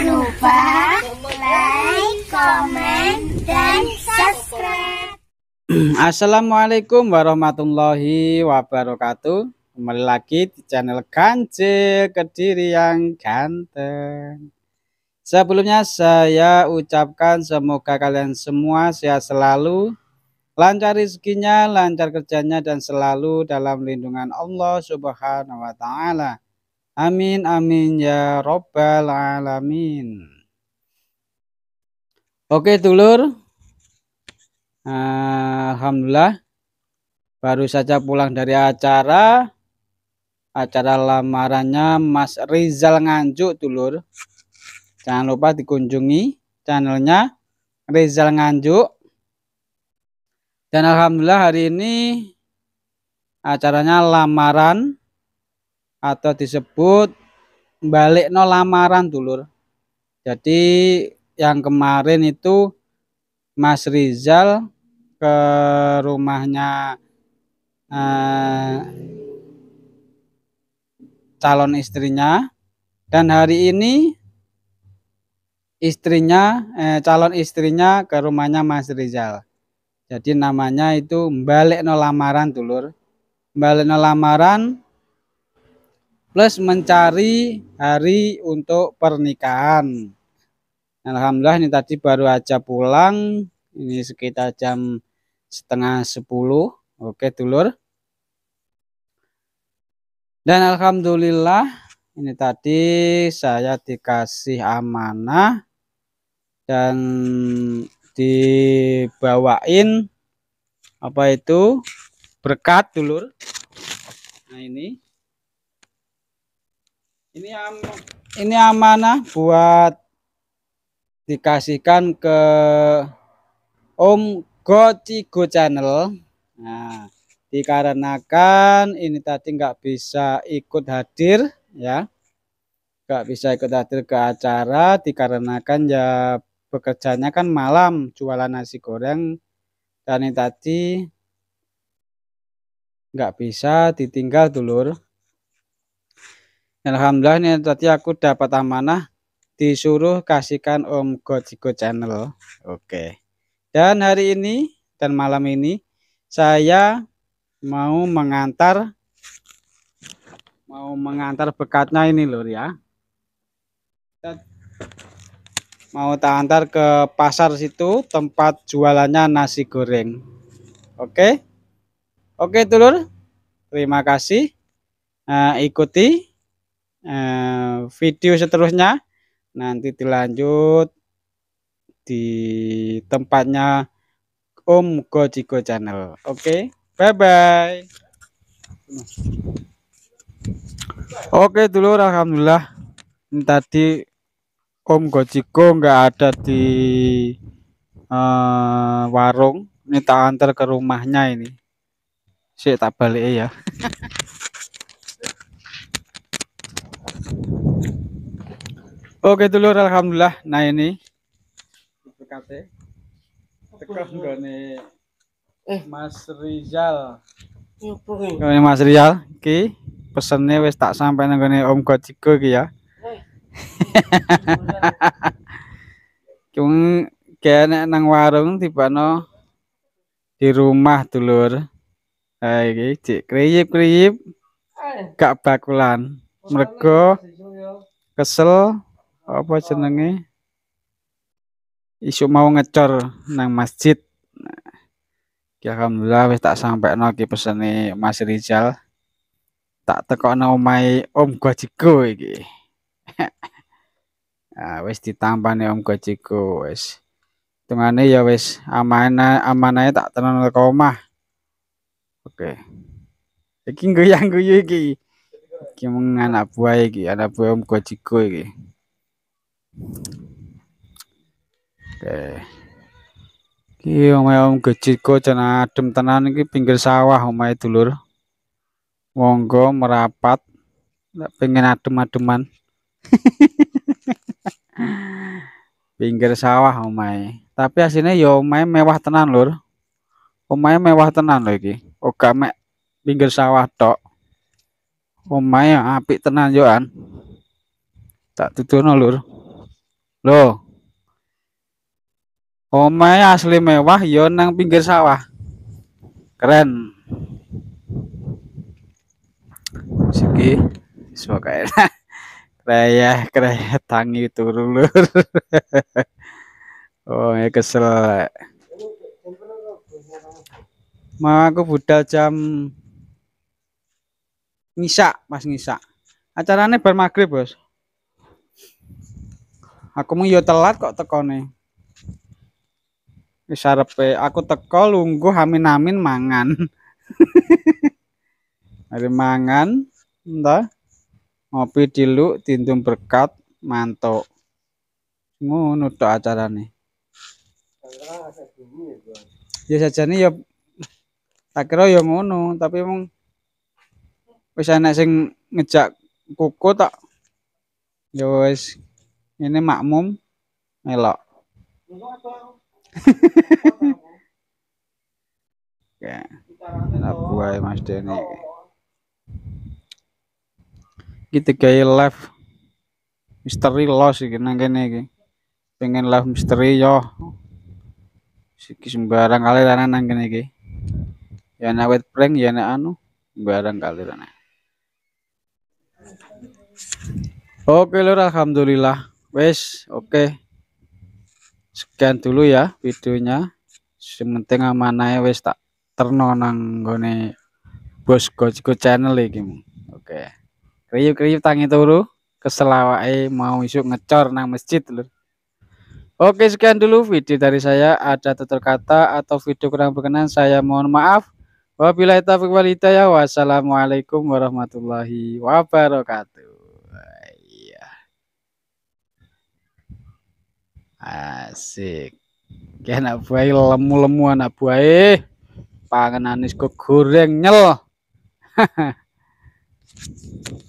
lupa like, komen, dan subscribe. Assalamualaikum warahmatullahi wabarakatuh. Kembali lagi di channel Kancil Kediri yang ganteng. Sebelumnya saya ucapkan semoga kalian semua sehat selalu, lancar rezekinya, lancar kerjanya dan selalu dalam lindungan Allah Subhanahu wa taala. Amin amin ya robbal alamin. Oke dulur, ah, alhamdulillah baru saja pulang dari acara acara lamarannya Mas Rizal Nganjuk dulur. Jangan lupa dikunjungi channelnya Rizal Nganjuk. Dan alhamdulillah hari ini acaranya lamaran atau disebut balik no lamaran dulur. Jadi yang kemarin itu Mas Rizal ke rumahnya eh, calon istrinya dan hari ini istrinya eh, calon istrinya ke rumahnya Mas Rizal. Jadi namanya itu balik no lamaran dulur. Balik no lamaran plus mencari hari untuk pernikahan. Alhamdulillah ini tadi baru aja pulang, ini sekitar jam setengah sepuluh. Oke dulur. Dan Alhamdulillah ini tadi saya dikasih amanah dan dibawain apa itu berkat dulur. Nah ini ini am ini amanah buat dikasihkan ke Om Gocigo Channel. Nah, dikarenakan ini tadi nggak bisa ikut hadir ya. Nggak bisa ikut hadir ke acara dikarenakan ya bekerjanya kan malam jualan nasi goreng dan ini tadi nggak bisa ditinggal dulur Alhamdulillah ini tadi aku dapat amanah disuruh kasihkan Om Gojigo Channel. Oke. Dan hari ini dan malam ini saya mau mengantar mau mengantar bekatnya ini lur ya. mau tak antar ke pasar situ tempat jualannya nasi goreng. Oke. Oke, Tulur. Terima kasih. Nah, ikuti Eh, video seterusnya nanti dilanjut di tempatnya Om Gojiko Channel. Oke, okay? bye-bye. Oke dulu Alhamdulillah ini tadi Om Gojiko enggak ada di uh, warung. Ini tak antar ke rumahnya ini. Sih tak balik ya. Oke dulur alhamdulillah. Nah ini berkate. Eh. Mas Rizal. Ini Mas Rizal ki pesennya wis tak sampai nang gone Om Gojiko ki ya. Cung kene nang warung tibano di rumah dulur. Hai nah, iki cek kriyip-kriyip eh. gak bakulan. Mergo ya. kesel apa senengnya isu mau ngecor nang masjid ya alhamdulillah wis tak sampai lagi pesene Mas Rizal tak teko omahe Om Gojiko iki nah, wis ditampani Om Gojiko wis tungane ya wis amanah amanahnya tak tenan ke omah oke iki goyang guyu iki iki mung anak buah iki anak buah Om Gojiko iki Oke. Ki omahe Om Gejiko jana adem tenan iki pinggir sawah omahe dulur. Monggo merapat. Ndak pengen adem-ademan. pinggir sawah omahe. Tapi aslinya ya mewah tenan lur. Omahe mewah tenan lho iki. Oga mek pinggir sawah tok. Omahe apik tenan yo an. Tak tuturno lur. Loh. Omahe asli mewah ya nang pinggir sawah. Keren. Siki enak. kaya. kaya tangi turu lur. oh, ya e kesel. Mau aku budal jam ngisak, Mas ngisak. Acaranya bar Bos aku mau yo telat kok nih? Bisa arepe aku teko lunggu hamin amin mangan hari mangan entah ngopi dilu, tintung berkat mantuk ngono acara nih? ya saja nih ya tak kira ya ngono tapi emang Bisa enak sing ngejak kuku tak ya wes ini makmum melok ya buai mas Denny kita kayak live misteri loh sih kena kene iki pengen live misteri yo iki sembarang kali lana nang kene iki ya nak wet prank ya nak anu sembarang kali lana Oke lor, alhamdulillah Wes, oke. Okay. Sekian dulu ya videonya. Sementing ya, wes tak ternonang nang gone Bos Gojiko channel iki. Oke. Okay. kriuk tangi turu keselawai mau isuk ngecor nang masjid lho. Oke, sekian dulu video dari saya. Ada tutur kata atau video kurang berkenan, saya mohon maaf. Wabillahi taufiq walhidayah Wassalamualaikum warahmatullahi wabarakatuh. Asik. Kayak anak buah lemu-lemu anak buah e. anis kok goreng nyel.